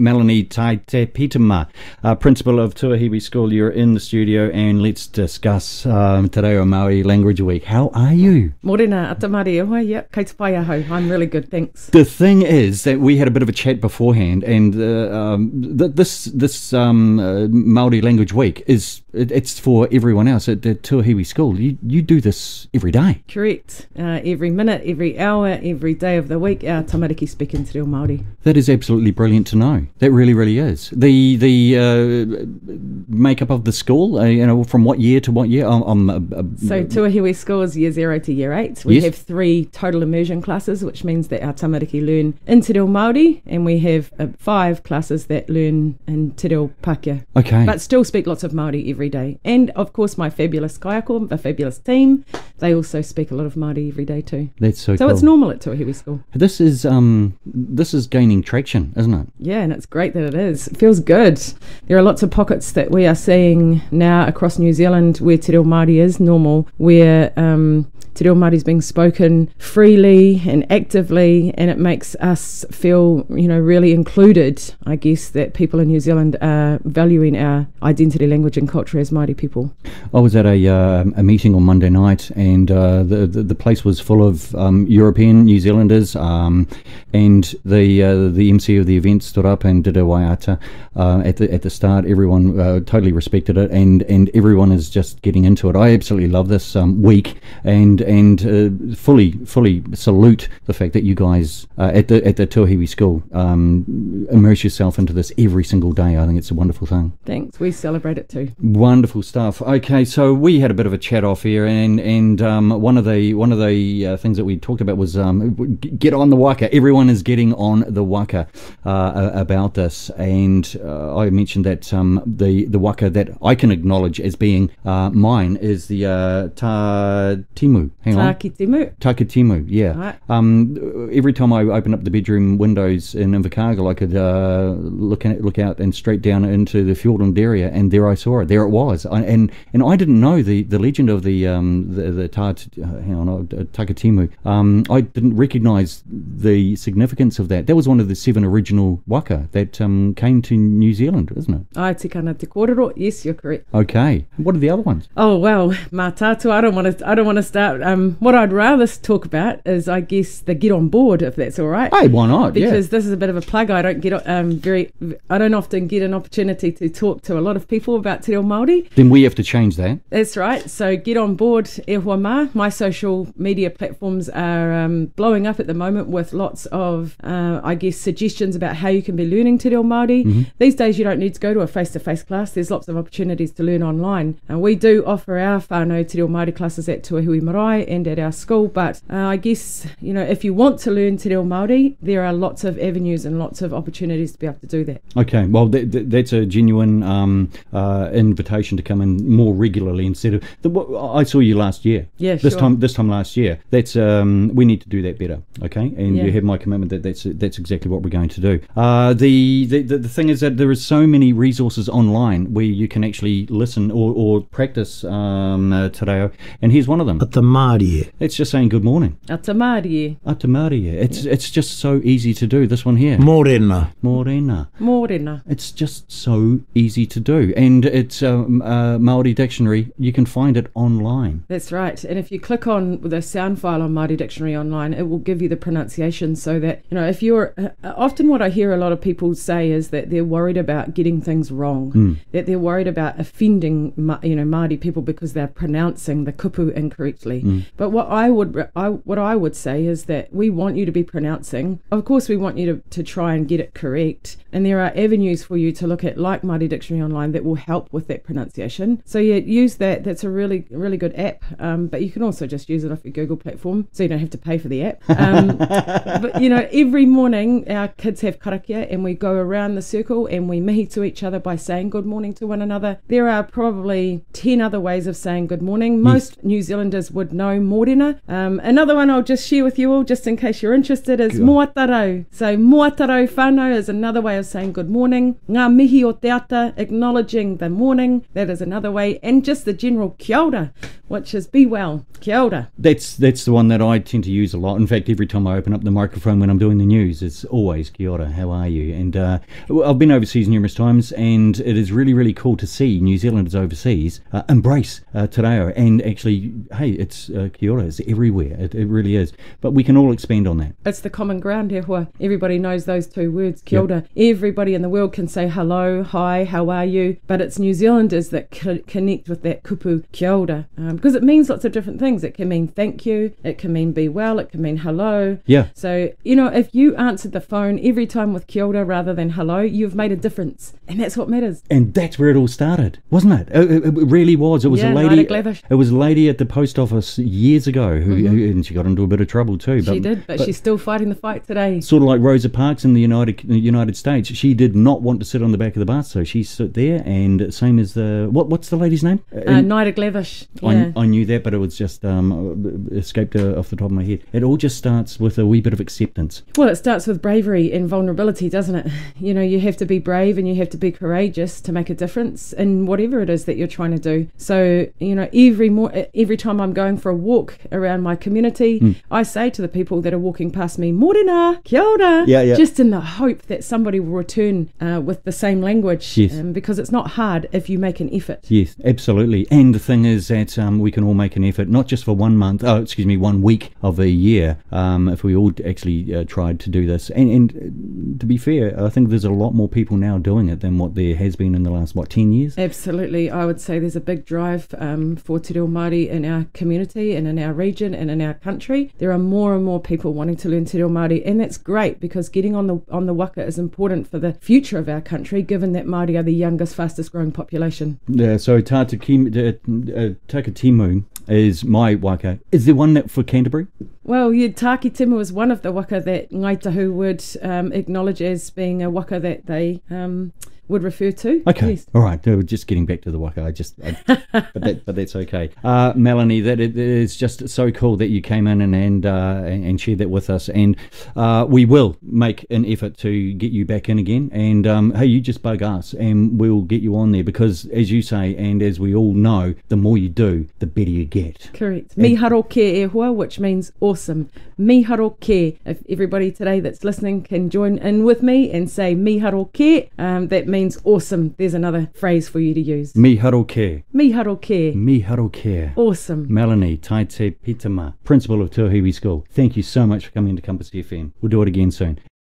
Melanie Taitepitama, uh, principal of Tuahibi School. You're in the studio and let's discuss um, Te Reo Māori Language Week. How are you? Morena, atamari oa, yep, kei te I'm really good, thanks. The thing is that we had a bit of a chat beforehand and uh, um, th- this, this um, uh, Māori Language Week is it, it's for everyone else at the Tuahiwi School. You, you do this every day. Correct. Uh, every minute, every hour, every day of the week, our tamariki speak in Te Reo Māori. That is absolutely brilliant to know. That really, really is. The the uh, makeup of the school, uh, you know, from what year to what year? Um, um, uh, uh, so uh, Tuahiwi School is year zero to year eight. We yes. have three total immersion classes, which means that our tamariki learn in Te Reo Māori, and we have five classes that learn in Te Reo Pākehā. Okay. But still speak lots of Māori every every day. And of course, my fabulous kayako, the fabulous team, they also speak a lot of Māori every day too. That's so. So cool. it's normal at Tuahiwi School. This is um, this is gaining traction, isn't it? Yeah, and it's great that it is. It feels good. There are lots of pockets that we are seeing now across New Zealand where te reo Māori is normal, where um, Te Reo Māori is being spoken freely and actively, and it makes us feel, you know, really included. I guess that people in New Zealand are valuing our identity, language, and culture as Māori people. I was at a, uh, a meeting on Monday night, and uh, the, the, the place was full of um, European New Zealanders, um, and the uh, the MC of the event stood up and did a waiata uh, at the at the start. Everyone uh, totally respected it, and and everyone is just getting into it. I absolutely love this um, week, and and uh, fully, fully salute the fact that you guys uh, at the at the Tuahiwi School um, immerse yourself into this every single day. I think it's a wonderful thing. Thanks. We celebrate it too. Wonderful stuff. Okay, so we had a bit of a chat off here, and and um, one of the one of the uh, things that we talked about was um, get on the waka. Everyone is getting on the waka uh, about this, and uh, I mentioned that um, the the waka that I can acknowledge as being uh, mine is the Ta Timu Hang Takitimu. On. Takitimu, yeah. Right. Um, every time I open up the bedroom windows in Invercargill, I could uh, look look out and straight down into the Fiordland area, and there I saw it. There it was, I, and and I didn't know the, the legend of the um, the, the uh, hang on, uh, Takitimu. Um, I didn't recognise the significance of that. That was one of the seven original waka that um, came to New Zealand, isn't it? Ai te kōrero. Yes, you're correct. Okay. What are the other ones? Oh well, Matatu. I don't want to. I don't want to start um, what I'd rather talk about is, I guess, the get on board, if that's all right. Hey, why not? Because yeah. this is a bit of a plug. I don't get um, very, I don't often get an opportunity to talk to a lot of people about Te Reo Māori. Then we have to change that. That's right. So get on board, E Hoa Ma. My social media platforms are um, blowing up at the moment with lots of, uh, I guess, suggestions about how you can be learning Te Reo Māori. Mm-hmm. These days, you don't need to go to a face to face class. There's lots of opportunities to learn online. And we do offer our whānau Te Reo Māori classes at Tuahui Marae and at our school. But uh, I guess, you know, if you want to learn Te Reo Māori, there are lots of avenues and lots of opportunities to be able to do that. Okay, well, that, that, that's a genuine um, uh, invitation to come in more regularly instead of. The, I saw you last year. Yeah, this sure. time This time last year. That's um, We need to do that better, okay? And yeah. you have my commitment that that's, that's exactly what we're going to do. Uh, the, the, the, the thing is that there are so many resources online where you can actually listen or, or practice um, uh, te reo, and here's one of them. But the moment, it's just saying good morning. Atamarie. Atamarie. It's yeah. it's just so easy to do. This one here. Morena. Morena. Morena. It's just so easy to do, and it's um, uh, Maori Dictionary. You can find it online. That's right. And if you click on the sound file on Maori Dictionary online, it will give you the pronunciation, so that you know if you're uh, uh, often what I hear a lot of people say is that they're worried about getting things wrong, mm. that they're worried about offending you know Maori people because they're pronouncing the kupu incorrectly. Mm. But what I would I, what I would say is that we want you to be pronouncing. Of course, we want you to, to try and get it correct. And there are avenues for you to look at, like Mighty Dictionary Online, that will help with that pronunciation. So yeah, use that. That's a really really good app. Um, but you can also just use it off your Google platform, so you don't have to pay for the app. Um, but you know, every morning our kids have karakia, and we go around the circle and we mihi to each other by saying good morning to one another. There are probably ten other ways of saying good morning. Most yes. New Zealanders would know Moataro Morena. Um, another one I'll just share with you all, just in case you're interested, is Kia. Moataro. So Moataro Fano is another way of saying good morning. Ngā mihi o te ata, acknowledging the morning. That is another way. And just the general kia ora, which is be well. Kia ora. That's, that's the one that I tend to use a lot. In fact, every time I open up the microphone when I'm doing the news, it's always kia ora, how are you? And uh, I've been overseas numerous times, and it is really, really cool to see New Zealanders overseas uh, embrace uh, te reo. And actually, hey, it's uh, uh, kia ora is everywhere. It, it really is. But we can all expand on that. It's the common ground, here. Everybody knows those two words, kia ora. Yep. Everybody in the world can say hello, hi, how are you? But it's New Zealanders that c- connect with that kupu kia ora because um, it means lots of different things. It can mean thank you, it can mean be well, it can mean hello. Yeah. So, you know, if you answered the phone every time with kia ora rather than hello, you've made a difference. And that's what matters. And that's where it all started, wasn't it? It, it, it really was. It was yeah, a lady. It was a lady at the post office years ago, who, mm-hmm. and she got into a bit of trouble too. But, she did, but, but, she's still fighting the fight today. Sort of like Rosa Parks in the United United States, she did not want to sit on the back of the bus, so she sat there. And same as the what? What's the lady's name? Uh, Nida Yeah. I, I, knew that, but it was just um, escaped uh, off the top of my head. It all just starts with a wee bit of acceptance. Well, it starts with bravery and vulnerability, doesn't it? You know, you have to be brave and you have to be courageous to make a difference in whatever it is that you're trying to do. So you know, every more every time I'm going for for a walk around my community, mm. I say to the people that are walking past me, morena, kia ora, yeah, yeah. just in the hope that somebody will return uh, with the same language yes. Um, because it's not hard if you make an effort. Yes, absolutely. And the thing is that um, we can all make an effort, not just for one month, oh, excuse me, one week of a year, um, if we all actually uh, tried to do this. And, and uh, to be fair, I think there's a lot more people now doing it than what there has been in the last, what, 10 years? Absolutely. I would say there's a big drive um, for Te Reo Māori in our community and in our region and in our country. There are more and more people wanting to learn Te Reo Māori, and that's great because getting on the on the waka is important for the future of our country, given that Māori are the youngest, fastest growing population. Yeah, so Tata uh, uh is my waka. Is there one that for Canterbury? Well, yeah, Takitimu is one of the waka that Ngaitahu would um, acknowledge as being a waka that they um, would refer to. Okay, all right. We're just getting back to the waka. I just, I, but, that, but that's okay. Uh, Melanie, that it is just so cool that you came in and and uh, and shared that with us. And uh, we will make an effort to get you back in again. And um, hey, you just bug us, and we'll get you on there because, as you say, and as we all know, the more you do, the better you get. Correct. Mi Miharo ke e hua, which means awesome. Miharo ke. If everybody today that's listening can join in with me and say miharo ke, um, that means means awesome. There's another phrase for you to use. Miharo ke. Miharo ke. Miharo ke. Awesome. Melanie Taite Pitama, principal of Tuhiwi School. Thank you so much for coming to Compass FM. We'll do it again soon.